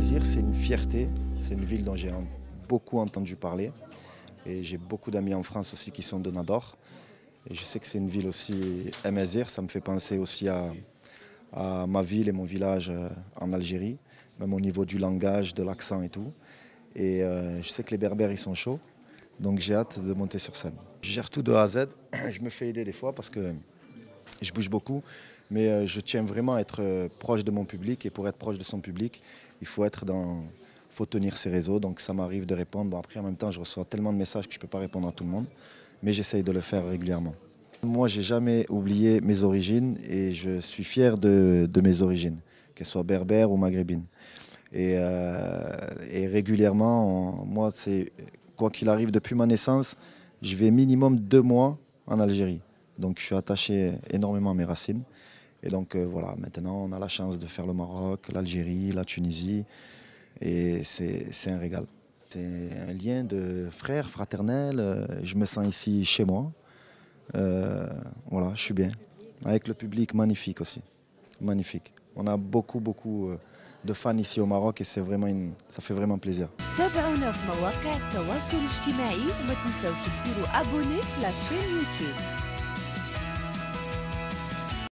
c'est une fierté. C'est une ville dont j'ai beaucoup entendu parler. Et j'ai beaucoup d'amis en France aussi qui sont de Nador. Et je sais que c'est une ville aussi, Mazir, ça me fait penser aussi à, à, ma ville et mon village euh, en Algérie, même au niveau du langage, de l'accent et tout. Et euh, je sais que les Berbères, ils sont chauds. Donc j'ai hâte de monter sur scène. Je gère tout de A à Z. Je me fais aider des fois parce que je bouge beaucoup, mais euh, je tiens vraiment à être euh, proche de mon public et pour être proche de son public, il faut être dans, faut tenir ses réseaux. Donc ça m'arrive de répondre. après, en même temps, je reçois tellement de messages que je ne peux pas répondre à tout le monde, mais j'essaye de le faire régulièrement. Moi, j'ai jamais oublié mes origines et je suis fier de, mes origines, qu'elles soient berbères ou maghrébines. Et, euh, régulièrement, moi, c'est quoi qu'il arrive depuis ma naissance, je vais minimum deux mois en Algérie. Donc je suis attaché énormément à mes racines. Et donc euh, voilà, maintenant on a la chance de faire le Maroc, l'Algérie, la Tunisie. Et c'est un régal. C'est un lien de frère, fraternel. Euh, je me sens ici chez moi. Euh, voilà, je suis bien. Avec le public magnifique aussi. Magnifique. On a beaucoup, beaucoup de fans ici au Maroc et c'est vraiment une... ça fait vraiment plaisir.